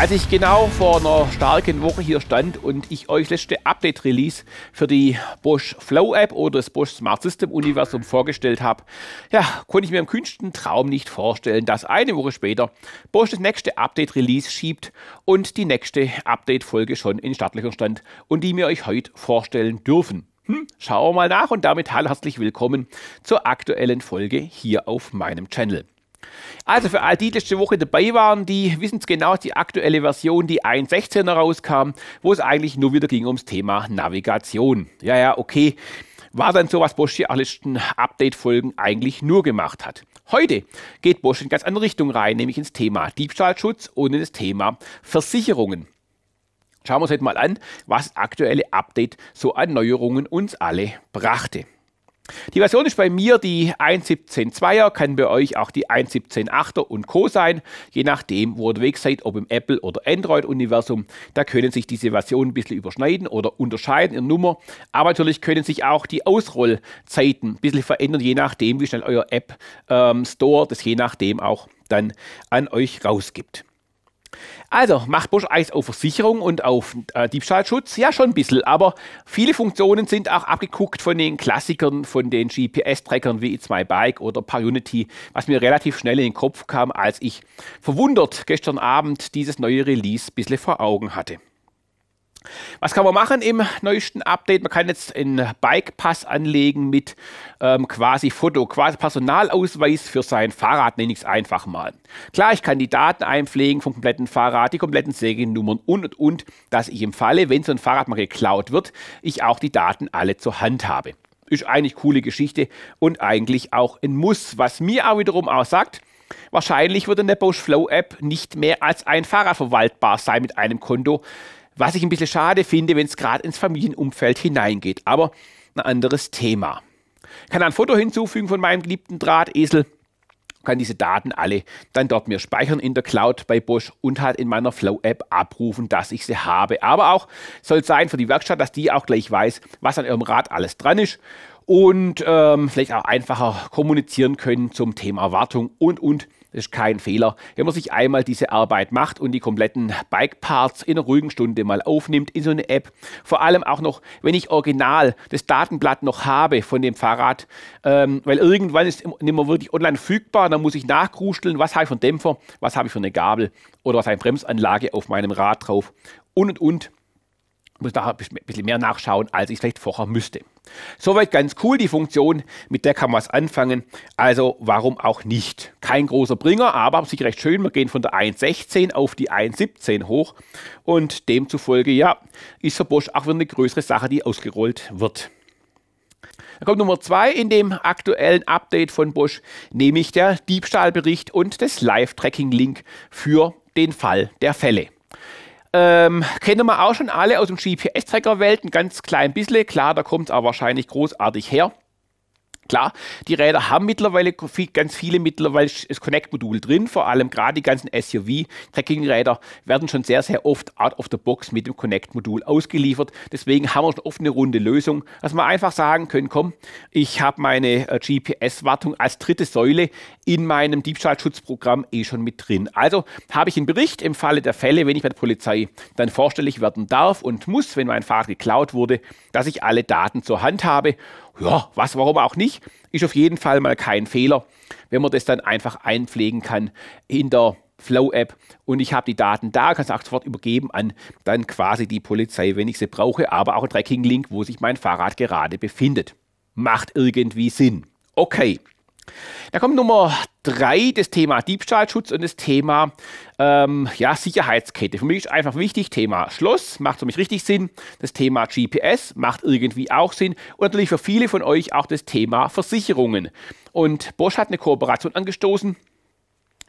Als ich genau vor einer starken Woche hier stand und ich euch letzte Update-Release für die Bosch Flow App oder das Bosch Smart System Universum vorgestellt habe, ja, konnte ich mir im kühnsten Traum nicht vorstellen, dass eine Woche später Bosch das nächste Update-Release schiebt und die nächste Update-Folge schon in Startlöchern stand und die wir euch heute vorstellen dürfen. Hm, schauen wir mal nach und damit herzlich willkommen zur aktuellen Folge hier auf meinem Channel. Also für all die, die letzte Woche dabei waren, die wissen es genau, die aktuelle Version, die 1.16er rauskam, wo es eigentlich nur wieder ging ums Thema Navigation. Ja, ja, okay. War dann so, was Bosch die letzten Update-Folgen eigentlich nur gemacht hat. Heute geht Bosch in ganz andere Richtung rein, nämlich ins Thema Diebstahlschutz und ins Thema Versicherungen. Schauen wir uns heute mal an, was das aktuelle Update so an Neuerungen uns alle brachte. Die Version ist bei mir die 1.17.2er, kann bei euch auch die 1.17.8er und Co. sein, je nachdem, wo ihr unterwegs seid, ob im Apple- oder Android-Universum. Da können sich diese Versionen ein bisschen überschneiden oder unterscheiden in Nummer. Aber natürlich können sich auch die Ausrollzeiten ein bisschen verändern, je nachdem, wie schnell euer App-Store ähm, das je nachdem auch dann an euch rausgibt. Also macht Bosch Eis auf Versicherung und auf äh, Diebstahlschutz? Ja, schon ein bisschen, aber viele Funktionen sind auch abgeguckt von den Klassikern, von den GPS-Trackern wie e It's My Bike oder Parunity, was mir relativ schnell in den Kopf kam, als ich verwundert gestern Abend dieses neue Release ein bisschen vor Augen hatte. Was kann man machen im neuesten Update? Man kann jetzt einen Bikepass anlegen mit ähm, quasi Foto, quasi Personalausweis für sein Fahrrad, nenne ich es einfach mal. Klar, ich kann die Daten einpflegen vom kompletten Fahrrad, die kompletten Seriennummern und und und, dass ich im Falle, wenn so ein Fahrrad mal geklaut wird, ich auch die Daten alle zur Hand habe. Ist eigentlich coole Geschichte und eigentlich auch ein Muss, was mir auch wiederum aussagt, Wahrscheinlich wird in der Bosch Flow App nicht mehr als ein Fahrrad verwaltbar sein mit einem Konto. Was ich ein bisschen schade finde, wenn es gerade ins Familienumfeld hineingeht. Aber ein anderes Thema. Ich kann ein Foto hinzufügen von meinem geliebten Drahtesel, kann diese Daten alle dann dort mir speichern in der Cloud bei Bosch und halt in meiner Flow-App abrufen, dass ich sie habe. Aber auch soll es sein für die Werkstatt, dass die auch gleich weiß, was an ihrem Rad alles dran ist und ähm, vielleicht auch einfacher kommunizieren können zum Thema Wartung und und. Das ist kein Fehler. Wenn man sich einmal diese Arbeit macht und die kompletten Bikeparts in einer ruhigen Stunde mal aufnimmt in so eine App, vor allem auch noch, wenn ich original das Datenblatt noch habe von dem Fahrrad, ähm, weil irgendwann ist nicht mehr wirklich online verfügbar, dann muss ich nachkrusteln, was habe ich für einen Dämpfer, was habe ich für eine Gabel oder was habe ich eine Bremsanlage auf meinem Rad drauf und und und muss nachher ein bisschen mehr nachschauen, als ich vielleicht vorher müsste. Soweit ganz cool, die Funktion, mit der kann man es anfangen. Also warum auch nicht? Kein großer Bringer, aber sicher recht schön. Wir gehen von der 1.16 auf die 1.17 hoch und demzufolge, ja, ist für Bosch auch wieder eine größere Sache, die ausgerollt wird. Dann kommt Nummer zwei in dem aktuellen Update von Bosch, nämlich der Diebstahlbericht und das Live-Tracking-Link für den Fall der Fälle. Ähm, kennen wir auch schon alle aus dem GPS-Tracker-Welt, ein ganz klein bisschen. Klar, da kommt es auch wahrscheinlich großartig her. Klar, die Räder haben mittlerweile ganz viele mittlerweile das Connect-Modul drin, vor allem gerade die ganzen SUV-Tracking-Räder werden schon sehr, sehr oft out of the box mit dem Connect-Modul ausgeliefert. Deswegen haben wir schon oft eine runde Lösung, dass wir einfach sagen können, komm, ich habe meine äh, GPS-Wartung als dritte Säule in meinem Diebstahlschutzprogramm eh schon mit drin. Also habe ich einen Bericht im Falle der Fälle, wenn ich bei der Polizei dann vorstellig werden darf und muss, wenn mein Fahrrad geklaut wurde, dass ich alle Daten zur Hand habe ja, was, warum auch nicht, ist auf jeden Fall mal kein Fehler, wenn man das dann einfach einpflegen kann in der Flow-App und ich habe die Daten da, kann es auch sofort übergeben an dann quasi die Polizei, wenn ich sie brauche, aber auch ein Tracking-Link, wo sich mein Fahrrad gerade befindet. Macht irgendwie Sinn. Okay, da kommt Nummer drei das Thema Diebstahlschutz und das Thema ähm, ja, Sicherheitskette. Für mich ist einfach wichtig, Thema Schloss macht für mich richtig Sinn, das Thema GPS macht irgendwie auch Sinn und natürlich für viele von euch auch das Thema Versicherungen. Und Bosch hat eine Kooperation angestoßen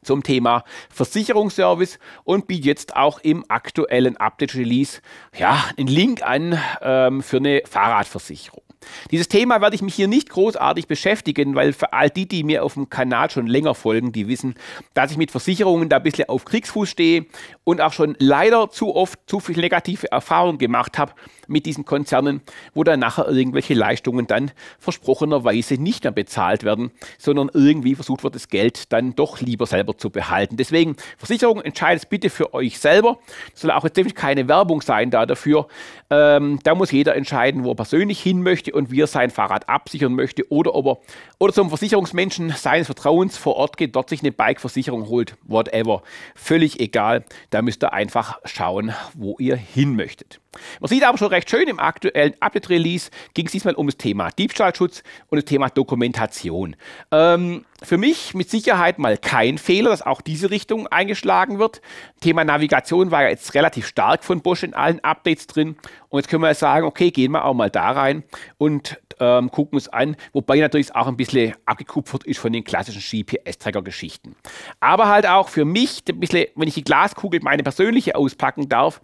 zum Thema Versicherungsservice und bietet jetzt auch im aktuellen Update-Release ja, einen Link an ähm, für eine Fahrradversicherung. Dieses Thema werde ich mich hier nicht großartig beschäftigen, weil für all die, die mir auf dem Kanal schon länger folgen, die wissen, dass ich mit Versicherungen da ein bisschen auf Kriegsfuß stehe und auch schon leider zu oft zu viele negative Erfahrungen gemacht habe mit diesen Konzernen, wo dann nachher irgendwelche Leistungen dann versprochenerweise nicht mehr bezahlt werden, sondern irgendwie versucht wird, das Geld dann doch lieber selber zu behalten. Deswegen, Versicherung, entscheidet es bitte für euch selber. Das soll auch jetzt keine Werbung sein da dafür. Ähm, da muss jeder entscheiden, wo er persönlich hin möchte möchte und wie er sein Fahrrad absichern möchte oder ob er oder zum Versicherungsmenschen seines Vertrauens vor Ort geht, dort sich eine Bikeversicherung holt, whatever. Völlig egal, da müsst ihr einfach schauen, wo ihr hin möchtet. Man sieht aber schon recht schön im aktuellen Update-Release ging es diesmal um das Thema Diebstahlschutz und das Thema Dokumentation. Ähm, für mich mit Sicherheit mal kein Fehler, dass auch diese Richtung eingeschlagen wird. Thema Navigation war ja jetzt relativ stark von Bosch in allen Updates drin. Und jetzt können wir sagen, okay, gehen wir auch mal da rein und ähm, gucken wir uns an, wobei natürlich es auch ein bisschen abgekupfert ist von den klassischen GPS-Tracker-Geschichten. Aber halt auch für mich, ein bisschen, wenn ich die Glaskugel meine persönliche auspacken darf,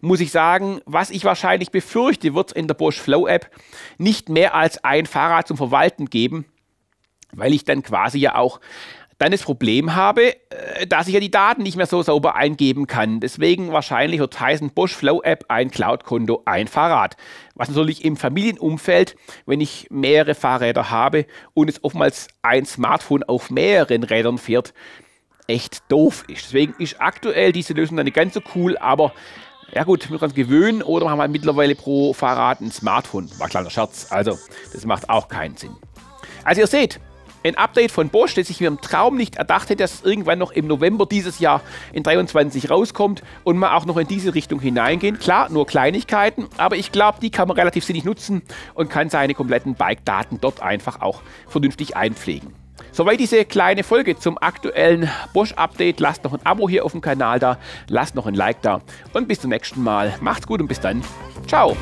muss ich sagen, was ich wahrscheinlich befürchte, wird es in der Bosch Flow App nicht mehr als ein Fahrrad zum Verwalten geben, weil ich dann quasi ja auch dann das Problem habe, äh, dass ich ja die Daten nicht mehr so sauber eingeben kann. Deswegen wahrscheinlich wird Tyson Bosch Flow App ein Cloud-Konto, ein Fahrrad. Was natürlich im Familienumfeld, wenn ich mehrere Fahrräder habe und es oftmals ein Smartphone auf mehreren Rädern fährt, echt doof ist. Deswegen ist aktuell diese Lösung dann nicht ganz so cool, aber ja gut, müssen wir uns gewöhnen oder haben wir mittlerweile pro Fahrrad ein Smartphone. War ein kleiner Scherz, also das macht auch keinen Sinn. Also ihr seht, ein Update von Bosch, das ich mir im Traum nicht erdacht hätte, dass es irgendwann noch im November dieses Jahr in 23 rauskommt und mal auch noch in diese Richtung hineingehen. Klar, nur Kleinigkeiten, aber ich glaube, die kann man relativ sinnig nutzen und kann seine kompletten Bike-Daten dort einfach auch vernünftig einpflegen. Soweit diese kleine Folge zum aktuellen Bosch-Update. Lasst noch ein Abo hier auf dem Kanal da, lasst noch ein Like da und bis zum nächsten Mal. Macht's gut und bis dann. Ciao.